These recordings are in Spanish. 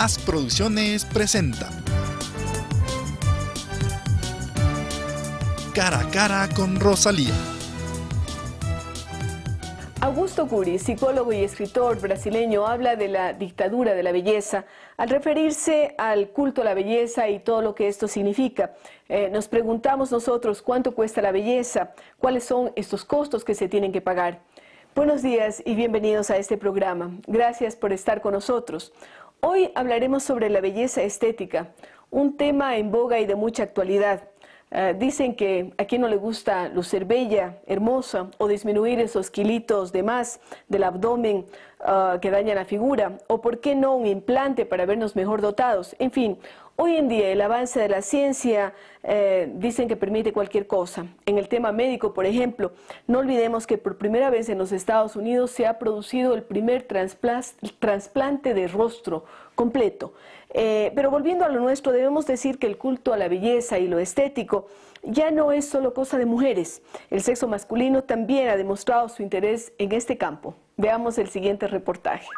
As Producciones presenta Cara a cara con Rosalía. Augusto Curi, psicólogo y escritor brasileño, habla de la dictadura de la belleza al referirse al culto a la belleza y todo lo que esto significa. Eh, nos preguntamos nosotros cuánto cuesta la belleza, cuáles son estos costos que se tienen que pagar. Buenos días y bienvenidos a este programa. Gracias por estar con nosotros. Hoy hablaremos sobre la belleza estética, un tema en boga y de mucha actualidad. Ah, dicen que a quien no le gusta lucir bella, hermosa o disminuir esos kilitos de más del abdomen ah, que dañan la figura o por qué no un implante para vernos mejor dotados. En fin, Hoy en día el avance de la ciencia eh, dicen que permite cualquier cosa. En el tema médico, por ejemplo, no olvidemos que por primera vez en los Estados Unidos se ha producido el primer trasplante de rostro completo. Eh, pero volviendo a lo nuestro, debemos decir que el culto a la belleza y lo estético ya no es solo cosa de mujeres. El sexo masculino también ha demostrado su interés en este campo. Veamos el siguiente reportaje.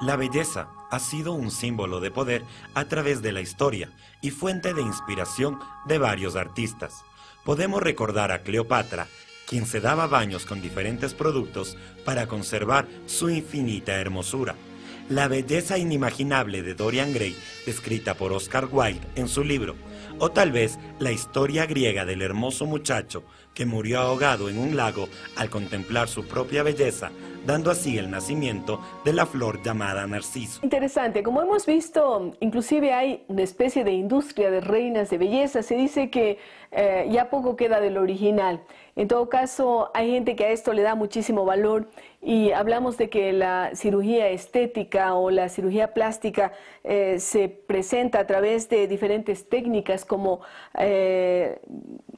La belleza ha sido un símbolo de poder a través de la historia y fuente de inspiración de varios artistas. Podemos recordar a Cleopatra, quien se daba baños con diferentes productos para conservar su infinita hermosura. La belleza inimaginable de Dorian Gray, descrita por Oscar Wilde en su libro, o tal vez la historia griega del hermoso muchacho que murió ahogado en un lago al contemplar su propia belleza dando así el nacimiento de la flor llamada narciso. Interesante, como hemos visto, inclusive hay una especie de industria de reinas de belleza. Se dice que eh, ya poco queda del original. En todo caso, hay gente que a esto le da muchísimo valor y hablamos de que la cirugía estética o la cirugía plástica eh, se presenta a través de diferentes técnicas como eh,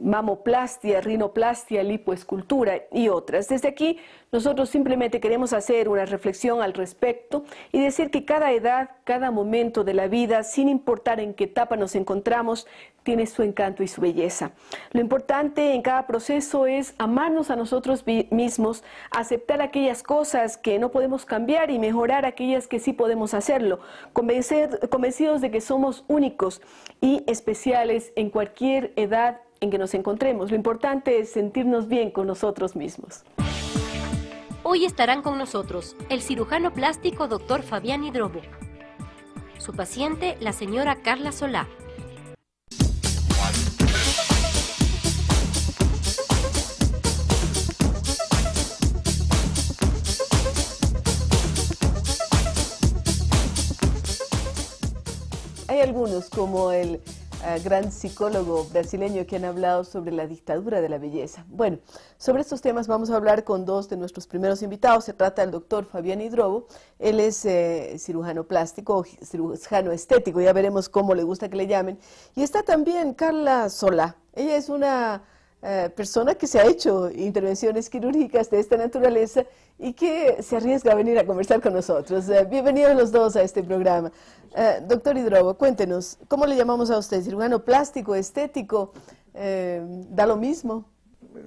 mamoplastia, rinoplastia, lipoescultura y otras. Desde aquí nosotros simplemente queremos hacer una reflexión al respecto y decir que cada edad, cada momento de la vida, sin importar en qué etapa nos encontramos, tiene su encanto y su belleza. Lo importante en cada proceso es amarnos a nosotros mismos, aceptar aquellas cosas que no podemos cambiar y mejorar aquellas que sí podemos hacerlo, convencidos de que somos únicos y especiales en cualquier edad en que nos encontremos. Lo importante es sentirnos bien con nosotros mismos. Hoy estarán con nosotros el cirujano plástico doctor Fabián Hidrobo, su paciente la señora Carla Solá, algunos, como el eh, gran psicólogo brasileño, que han hablado sobre la dictadura de la belleza. Bueno, sobre estos temas vamos a hablar con dos de nuestros primeros invitados. Se trata del doctor Fabián Hidrobo. Él es eh, cirujano plástico, cirujano estético, ya veremos cómo le gusta que le llamen. Y está también Carla Sola. Ella es una eh, persona que se ha hecho intervenciones quirúrgicas de esta naturaleza y que se arriesga a venir a conversar con nosotros. Eh, bienvenidos los dos a este programa. Eh, doctor Hidrobo, cuéntenos, ¿cómo le llamamos a usted? ¿Cirujano plástico, estético? ¿Da lo mismo?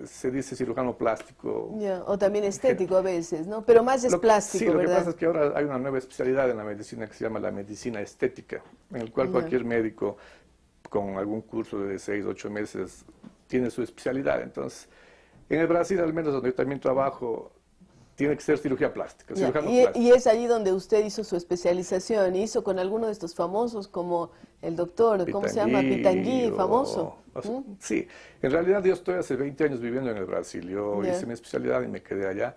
se dice cirujano plástico. o también estético a veces, ¿no? Pero más es plástico, sí, lo que pasa es que ahora hay una nueva especialidad en la medicina que se llama la medicina estética, en el cual cualquier médico con algún curso de seis, ocho meses tiene su especialidad. Entonces, en el Brasil, al menos donde yo también trabajo, tiene que ser cirugía plástica. y, y, es allí donde usted hizo su especialización, hizo con alguno de estos famosos como el doctor, ¿cómo se llama? Pitangui, famoso. ¿Mm? Sí, en realidad yo estoy hace 20 años viviendo en el Brasil, yo hice mi especialidad y me quedé allá.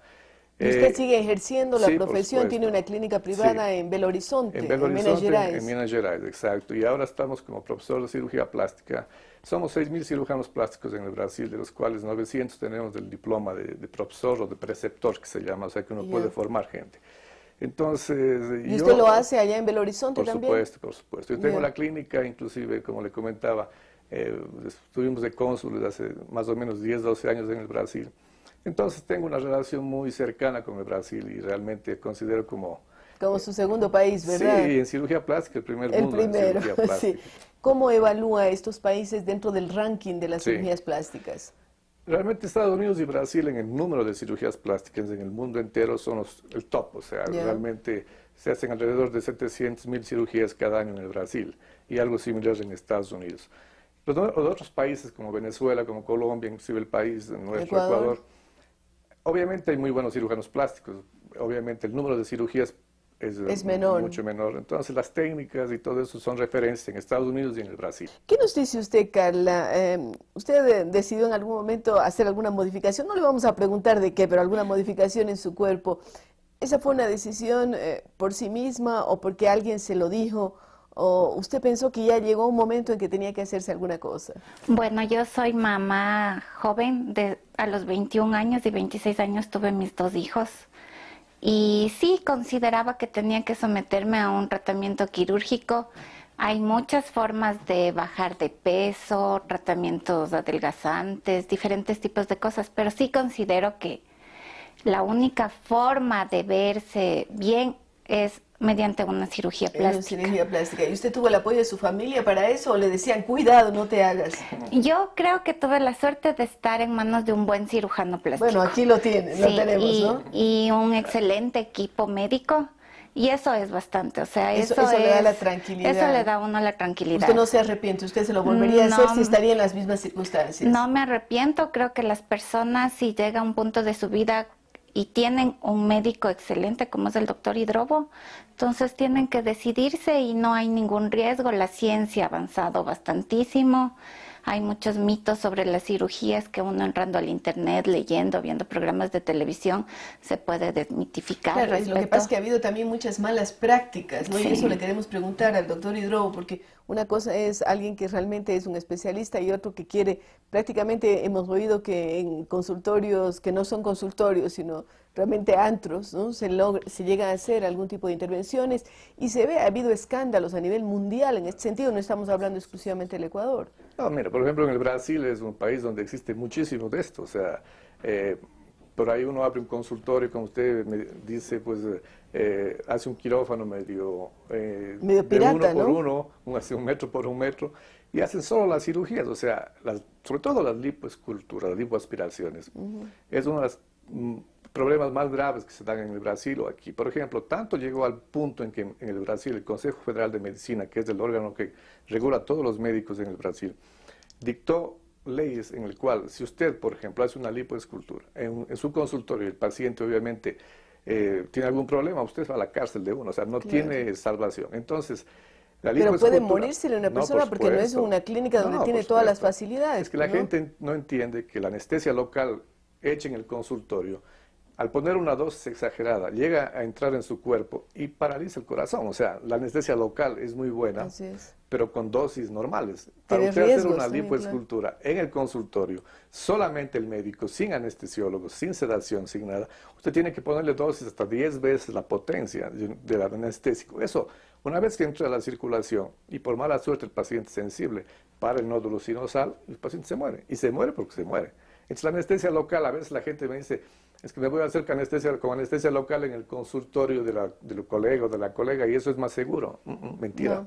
Usted eh, sigue ejerciendo la profesión, tiene una clínica privada en Belo Horizonte, en, en Minas Gerais. En Minas Gerais, exacto. Y ahora estamos como profesor de cirugía plástica. Somos 6.000 cirujanos plásticos en el Brasil, de los cuales 900 tenemos el diploma de, profesor o de preceptor, que se llama, o sea que uno puede formar gente. Entonces, ¿Y usted lo hace allá en Belo Horizonte también? Por supuesto, por supuesto. Yo tengo la clínica, inclusive, como le comentaba, eh, estuvimos de cónsules hace más o menos 10, 12 años en el Brasil. Entonces tengo una relación muy cercana con el Brasil y realmente considero como... Como eh, su segundo país, ¿verdad? Sí, en cirugía plástica, el primer el primero, Sí. ¿Cómo evalúa estos países dentro del ranking de las cirugías plásticas? Realmente Estados Unidos y Brasil en el número de cirugías plásticas en el mundo entero son el top, o sea, realmente se hacen alrededor de 700 mil cirugías cada año en el Brasil y algo similar en Estados Unidos. Los, otros países como Venezuela, como Colombia, inclusive el país nuestro Ecuador Obviamente hay muy buenos cirujanos plásticos. Obviamente el número de cirugías es, mucho menor. Entonces las técnicas y todo eso son referencias en Estados Unidos y en el Brasil. ¿Qué nos dice usted, Carla? Em, ¿Usted decidió en algún momento hacer alguna modificación? No le vamos a preguntar de qué, pero alguna modificación en su cuerpo. ¿Esa fue una decisión eh, por sí misma o porque alguien se lo dijo? ¿O usted pensó que ya llegó un momento en que tenía que hacerse alguna cosa? Bueno, yo soy mamá joven, de, a los 21 años y 26 años tuve mis dos hijos. Y sí, consideraba que tenía que someterme a un tratamiento quirúrgico. Hay muchas formas de bajar de peso, tratamientos adelgazantes, diferentes tipos de cosas, pero sí considero que la única forma de verse bien es mediante una cirugía plástica. ¿Y usted tuvo el apoyo de su familia para eso o le decían, cuidado, no te hagas? Yo creo que tuve la suerte de estar en manos de un buen cirujano plástico. Bueno, aquí lo tiene, lo tenemos, y, ¿no? Y un excelente equipo médico. Y eso es bastante, o sea, eso, le da la tranquilidad. Eso le da a uno la tranquilidad. Usted no se arrepiente, usted se lo volvería a hacer si estaría en las mismas circunstancias. No me arrepiento, creo que las personas si llega a un punto de su vida y tienen un médico excelente como es el doctor Hidrobo, entonces tienen que decidirse y no hay ningún riesgo, la ciencia ha avanzado bastantísimo. Hay muchos mitos sobre las cirugías que uno entrando al internet, leyendo, viendo programas de televisión, se puede desmitificar. Claro, lo que pasa es que ha habido también muchas malas prácticas, ¿no? Y eso le queremos preguntar al doctor Hidrobo, porque una cosa es alguien que realmente es un especialista y otro que quiere, prácticamente hemos oído que en consultorios, que no son consultorios, sino realmente antros, se, se llega a hacer algún tipo de intervenciones y se ve, ha habido escándalos a nivel mundial en este sentido, no estamos hablando exclusivamente del Ecuador mira, por ejemplo, en el Brasil es un país donde existe muchísimo de esto. O sea, eh, por ahí uno abre un consultorio, como usted me dice, pues eh, hace un quirófano medio, eh, medio pirata, de uno por uno, un, hace un metro por un metro, y hacen solo las cirugías, o sea, las, sobre todo las lipoesculturas, las lipoaspiraciones. Es una de las Mm, problemas más graves que se dan en el Brasil o aquí. Por ejemplo, tanto llegó al punto en que en el Brasil el Consejo Federal de Medicina, que es el órgano que regula a todos los médicos en el Brasil, dictó leyes en el cual si usted, por ejemplo, hace una lipoescultura en, su consultorio, y el paciente obviamente eh, tiene algún problema, usted va a la cárcel de uno, o sea, no tiene salvación. Entonces, la Pero puede morirse una persona porque no es una clínica donde tiene todas las facilidades. Es que la gente no entiende que la anestesia local hecha en el consultorio, al poner una dosis exagerada, llega a entrar en su cuerpo y paraliza el corazón. O sea, la anestesia local es muy buena, pero con dosis normales. Para usted hacer una lipoescultura en el consultorio, solamente el médico, sin anestesiólogo, sin sedación, sin nada, usted tiene que ponerle dosis hasta 10 veces la potencia del anestésico. Eso, una vez que entra a la circulación y por mala suerte el paciente es sensible para el nódulo sinosal, el paciente se muere. Y se muere porque se muere. Es la anestesia local, a veces la gente me dice, es que me voy a hacer con anestesia, con anestesia local en el consultorio del colega o de la colega y eso es más seguro. Mm, mm, mentira.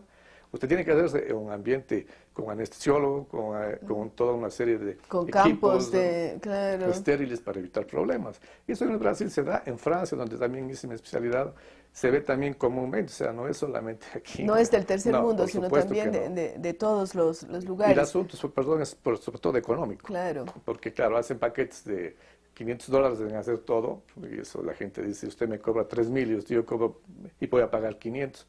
Usted tiene que hacerse en un ambiente con anestesiólogo, con, eh, toda una serie de equipos estériles para evitar problemas. Y eso en Brasil se da, en Francia, donde también hice mi especialidad, se ve también comúnmente, o sea, no es solamente aquí. No es del tercer mundo, sino también de, todos los, lugares. Y el asunto, perdón, es por, sobre todo económico. Claro. Porque, claro, hacen paquetes de 500 dólares deben hacer todo, y eso la gente dice, usted me cobra 3 mil y yo cobro, y voy a pagar 500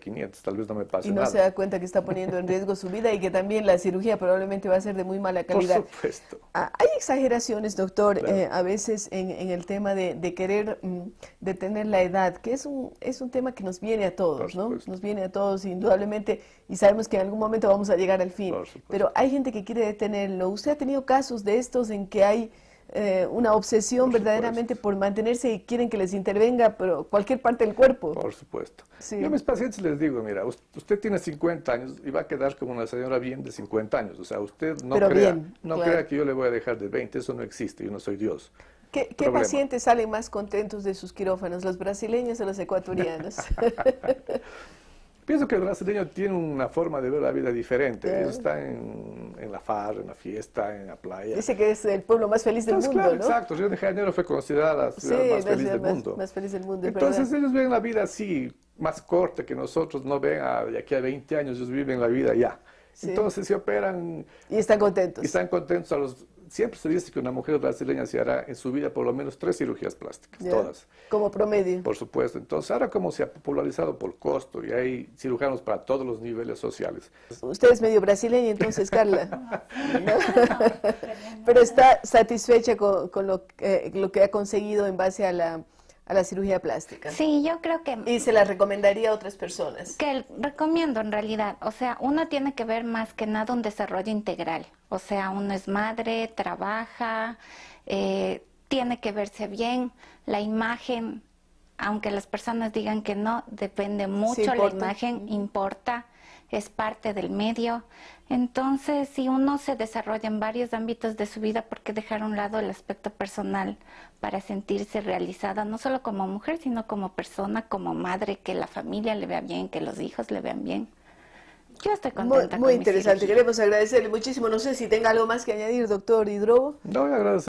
500, tal vez no me pase. Y no se da cuenta que está poniendo en riesgo su vida y que también la cirugía probablemente va a ser de muy mala calidad. Por supuesto. Ah, hay exageraciones, doctor, eh, a veces en, el tema de, querer mm, detener la edad, que es un, es un tema que nos viene a todos, ¿no? Nos viene a todos indudablemente y sabemos que en algún momento vamos a llegar al fin. Pero hay gente que quiere detenerlo. ¿Usted ha tenido casos de estos en que hay... Eh, una obsesión verdaderamente por mantenerse y quieren que les intervenga pero cualquier parte del cuerpo. Por supuesto. Yo a mis pacientes les digo, mira, usted tiene 50 años y va a quedar como una señora bien de 50 años. O sea, usted no, crea, no crea que yo le voy a dejar de 20, eso no existe, yo no soy Dios. ¿Qué, qué pacientes salen más contentos de sus quirófanos, los brasileños o los ecuatorianos? Pienso que el brasileño tiene una forma de ver la vida diferente. Ellos está en, en, la far en la fiesta, en la playa. Dice que es el pueblo más feliz del mundo, claro, Exacto, Río de Janeiro fue considerada la ciudad más, feliz del mundo. más feliz del mundo. Entonces ellos ven la vida así, más corta que nosotros, no ven de aquí a 20 años, ellos viven la vida ya. Entonces se operan. Y están contentos. Y están contentos a los siempre se dice que una mujer brasileña se hará en su vida por lo menos tres cirugías plásticas, todas. Como promedio. Por supuesto. Entonces, ahora como se ha popularizado por costo y hay cirujanos para todos los niveles sociales. Usted es medio brasileña entonces, Carla. Pero está satisfecha con, eh, lo que ha conseguido en base a la a la cirugía plástica. Sí, yo creo que... Y se la recomendaría a otras personas. Que recomiendo en realidad. O sea, uno tiene que ver más que nada un desarrollo integral. O sea, uno es madre, trabaja, eh, tiene que verse bien, la imagen, aunque las personas digan que no, depende mucho, la imagen importa es parte del medio. Entonces, si uno se desarrolla en varios ámbitos de su vida, ¿por qué dejar a un lado el aspecto personal para sentirse realizada, no solo como mujer, sino como persona, como madre, que la familia le vea bien, que los hijos le vean bien? Yo estoy contenta. Muy, muy interesante, queremos agradecerle muchísimo. No sé si tenga algo más que añadir, doctor Hidro. No, gracias.